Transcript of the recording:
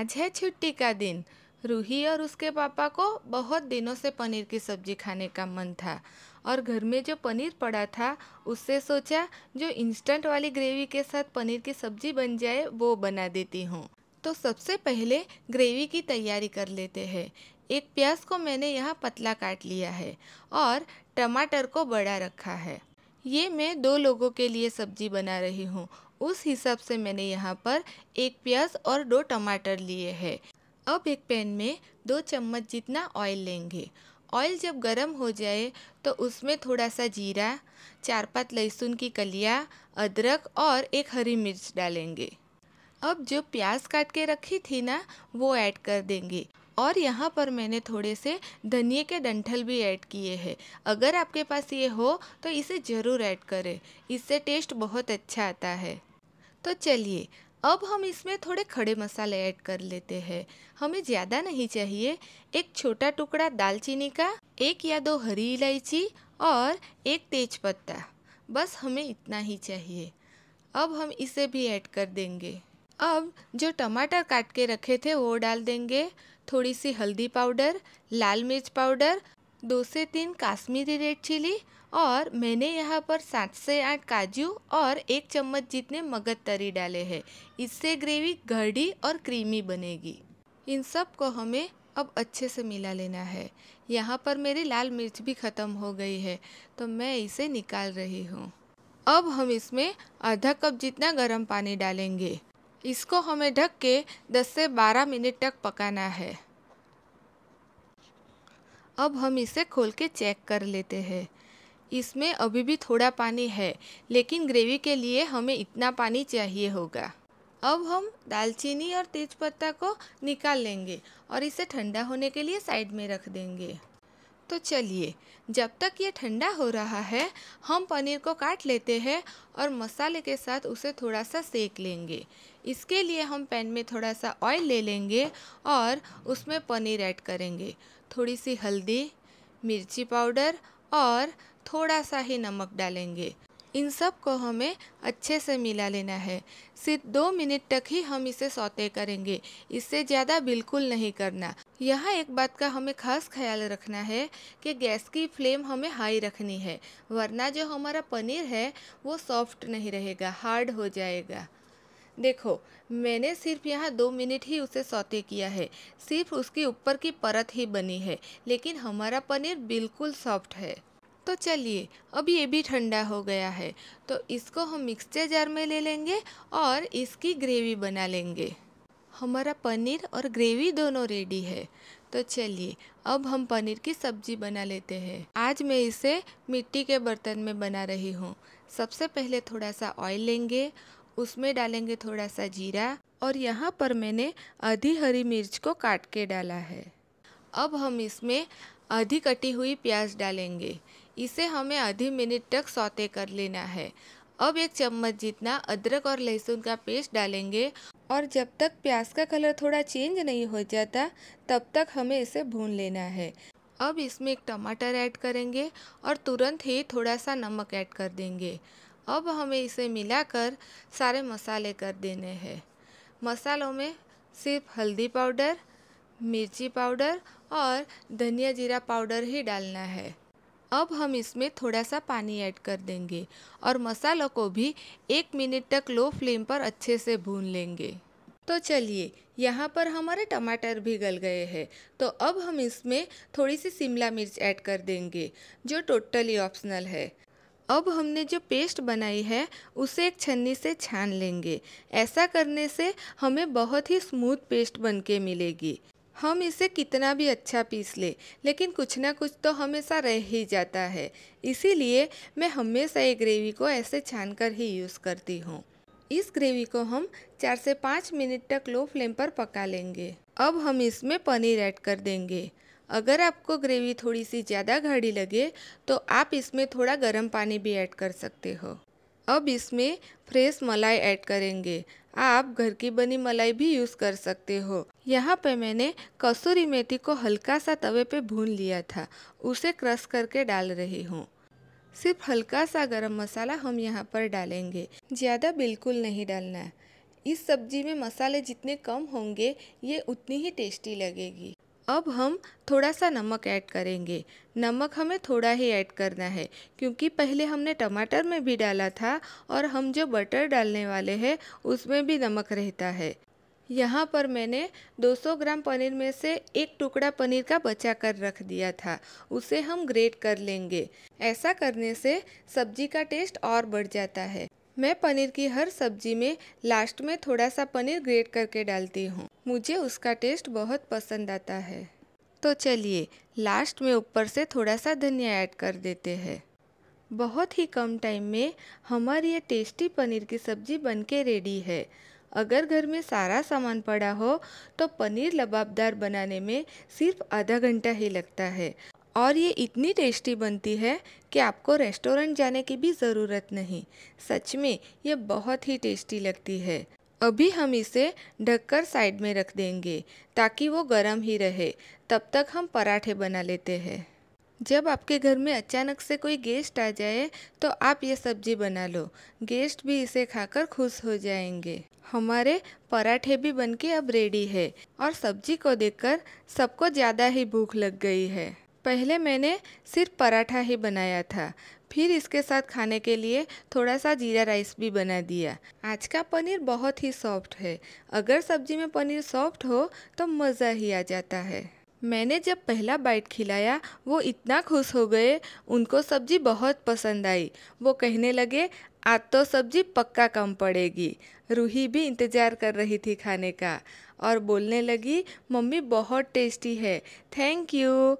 आज है छुट्टी का दिन रूही और उसके पापा को बहुत दिनों से पनीर की सब्जी खाने का मन था और घर में जो पनीर पड़ा था उससे सोचा जो इंस्टेंट वाली ग्रेवी के साथ पनीर की सब्जी बन जाए वो बना देती हूँ तो सबसे पहले ग्रेवी की तैयारी कर लेते हैं एक प्याज को मैंने यहाँ पतला काट लिया है और टमाटर को बड़ा रखा है ये मैं दो लोगों के लिए सब्जी बना रही हूँ उस हिसाब से मैंने यहाँ पर एक प्याज और दो टमाटर लिए हैं अब एक पैन में दो चम्मच जितना ऑयल लेंगे ऑयल जब गर्म हो जाए तो उसमें थोड़ा सा जीरा चार पाँच लहसुन की कलिया अदरक और एक हरी मिर्च डालेंगे अब जो प्याज काट के रखी थी ना वो ऐड कर देंगे और यहाँ पर मैंने थोड़े से धनिए के डंठल भी ऐड किए हैं अगर आपके पास ये हो तो इसे ज़रूर ऐड करें इससे टेस्ट बहुत अच्छा आता है तो चलिए अब हम इसमें थोड़े खड़े मसाले ऐड कर लेते हैं हमें ज़्यादा नहीं चाहिए एक छोटा टुकड़ा दालचीनी का एक या दो हरी इलायची और एक तेज पत्ता बस हमें इतना ही चाहिए अब हम इसे भी ऐड कर देंगे अब जो टमाटर काट के रखे थे वो डाल देंगे थोड़ी सी हल्दी पाउडर लाल मिर्च पाउडर दो से तीन काश्मीरी रेड चिली और मैंने यहाँ पर सात से आठ काजू और एक चम्मच जितने मगध तरी डाले हैं इससे ग्रेवी गढ़ी और क्रीमी बनेगी इन सब को हमें अब अच्छे से मिला लेना है यहाँ पर मेरी लाल मिर्च भी ख़त्म हो गई है तो मैं इसे निकाल रही हूँ अब हम इसमें आधा कप जितना गर्म पानी डालेंगे इसको हमें ढक के 10 से 12 मिनट तक पकाना है अब हम इसे खोल के चेक कर लेते हैं इसमें अभी भी थोड़ा पानी है लेकिन ग्रेवी के लिए हमें इतना पानी चाहिए होगा अब हम दालचीनी और तेज़पत्ता को निकाल लेंगे और इसे ठंडा होने के लिए साइड में रख देंगे तो चलिए जब तक ये ठंडा हो रहा है हम पनीर को काट लेते हैं और मसाले के साथ उसे थोड़ा सा सेक लेंगे इसके लिए हम पैन में थोड़ा सा ऑयल ले लेंगे और उसमें पनीर ऐड करेंगे थोड़ी सी हल्दी मिर्ची पाउडर और थोड़ा सा ही नमक डालेंगे इन सब को हमें अच्छे से मिला लेना है सिर्फ दो मिनट तक ही हम इसे सौते करेंगे इससे ज़्यादा बिल्कुल नहीं करना यहाँ एक बात का हमें खास ख्याल रखना है कि गैस की फ्लेम हमें हाई रखनी है वरना जो हमारा पनीर है वो सॉफ्ट नहीं रहेगा हार्ड हो जाएगा देखो मैंने सिर्फ यहाँ दो मिनट ही उसे सौते किया है सिर्फ उसकी ऊपर की परत ही बनी है लेकिन हमारा पनीर बिल्कुल सॉफ्ट है तो चलिए अब ये भी ठंडा हो गया है तो इसको हम मिक्सचर जार में ले लेंगे और इसकी ग्रेवी बना लेंगे हमारा पनीर और ग्रेवी दोनों रेडी है तो चलिए अब हम पनीर की सब्जी बना लेते हैं आज मैं इसे मिट्टी के बर्तन में बना रही हूँ सबसे पहले थोड़ा सा ऑयल लेंगे उसमें डालेंगे थोड़ा सा जीरा और यहाँ पर मैंने आधी हरी मिर्च को काट के डाला है अब हम इसमें आधी कटी हुई प्याज डालेंगे इसे हमें आधी मिनट तक सौते कर लेना है अब एक चम्मच जितना अदरक और लहसुन का पेस्ट डालेंगे और जब तक प्याज का कलर थोड़ा चेंज नहीं हो जाता तब तक हमें इसे भून लेना है अब इसमें एक टमाटर ऐड करेंगे और तुरंत ही थोड़ा सा नमक ऐड कर देंगे अब हमें इसे मिलाकर सारे मसाले कर देने हैं मसालों में सिर्फ हल्दी पाउडर मिर्ची पाउडर और धनिया जीरा पाउडर ही डालना है अब हम इसमें थोड़ा सा पानी ऐड कर देंगे और मसालों को भी एक मिनट तक लो फ्लेम पर अच्छे से भून लेंगे तो चलिए यहाँ पर हमारे टमाटर भी गल गए हैं तो अब हम इसमें थोड़ी सी शिमला मिर्च ऐड कर देंगे जो टोटली ऑप्शनल है अब हमने जो पेस्ट बनाई है उसे एक छन्नी से छान लेंगे ऐसा करने से हमें बहुत ही स्मूथ पेस्ट बनके मिलेगी हम इसे कितना भी अच्छा पीस ले, लेकिन कुछ ना कुछ तो हमेशा रह ही जाता है इसीलिए मैं हमेशा ये ग्रेवी को ऐसे छान कर ही यूज़ करती हूँ इस ग्रेवी को हम चार से पाँच मिनट तक लो फ्लेम पर पका लेंगे अब हम इसमें पनीर ऐड कर देंगे अगर आपको ग्रेवी थोड़ी सी ज़्यादा घड़ी लगे तो आप इसमें थोड़ा गर्म पानी भी ऐड कर सकते हो अब इसमें फ्रेश मलाई ऐड करेंगे आप घर की बनी मलाई भी यूज़ कर सकते हो यहाँ पे मैंने कसूरी मेथी को हल्का सा तवे पे भून लिया था उसे क्रश करके डाल रही हूँ सिर्फ हल्का सा गरम मसाला हम यहाँ पर डालेंगे ज़्यादा बिल्कुल नहीं डालना इस सब्जी में मसाले जितने कम होंगे ये उतनी ही टेस्टी लगेगी अब हम थोड़ा सा नमक ऐड करेंगे नमक हमें थोड़ा ही ऐड करना है क्योंकि पहले हमने टमाटर में भी डाला था और हम जो बटर डालने वाले हैं उसमें भी नमक रहता है यहाँ पर मैंने 200 ग्राम पनीर में से एक टुकड़ा पनीर का बचा कर रख दिया था उसे हम ग्रेट कर लेंगे ऐसा करने से सब्जी का टेस्ट और बढ़ जाता है मैं पनीर की हर सब्जी में लास्ट में थोड़ा सा पनीर ग्रेट करके डालती हूँ मुझे उसका टेस्ट बहुत पसंद आता है तो चलिए लास्ट में ऊपर से थोड़ा सा धनिया ऐड कर देते हैं बहुत ही कम टाइम में हमारी ये टेस्टी पनीर की सब्जी बनके रेडी है अगर घर में सारा सामान पड़ा हो तो पनीर लबाबदार बनाने में सिर्फ आधा घंटा ही लगता है और ये इतनी टेस्टी बनती है कि आपको रेस्टोरेंट जाने की भी ज़रूरत नहीं सच में ये बहुत ही टेस्टी लगती है अभी हम इसे ढककर साइड में रख देंगे ताकि वो गर्म ही रहे तब तक हम पराठे बना लेते हैं जब आपके घर में अचानक से कोई गेस्ट आ जाए तो आप ये सब्जी बना लो गेस्ट भी इसे खाकर खुश हो जाएंगे हमारे पराठे भी बनके अब रेडी है और सब्जी को देखकर सबको ज़्यादा ही भूख लग गई है पहले मैंने सिर्फ पराठा ही बनाया था फिर इसके साथ खाने के लिए थोड़ा सा जीरा राइस भी बना दिया आज का पनीर बहुत ही सॉफ्ट है अगर सब्जी में पनीर सॉफ्ट हो तो मज़ा ही आ जाता है मैंने जब पहला बाइट खिलाया वो इतना खुश हो गए उनको सब्जी बहुत पसंद आई वो कहने लगे आज तो सब्जी पक्का कम पड़ेगी रूही भी इंतज़ार कर रही थी खाने का और बोलने लगी मम्मी बहुत टेस्टी है थैंक यू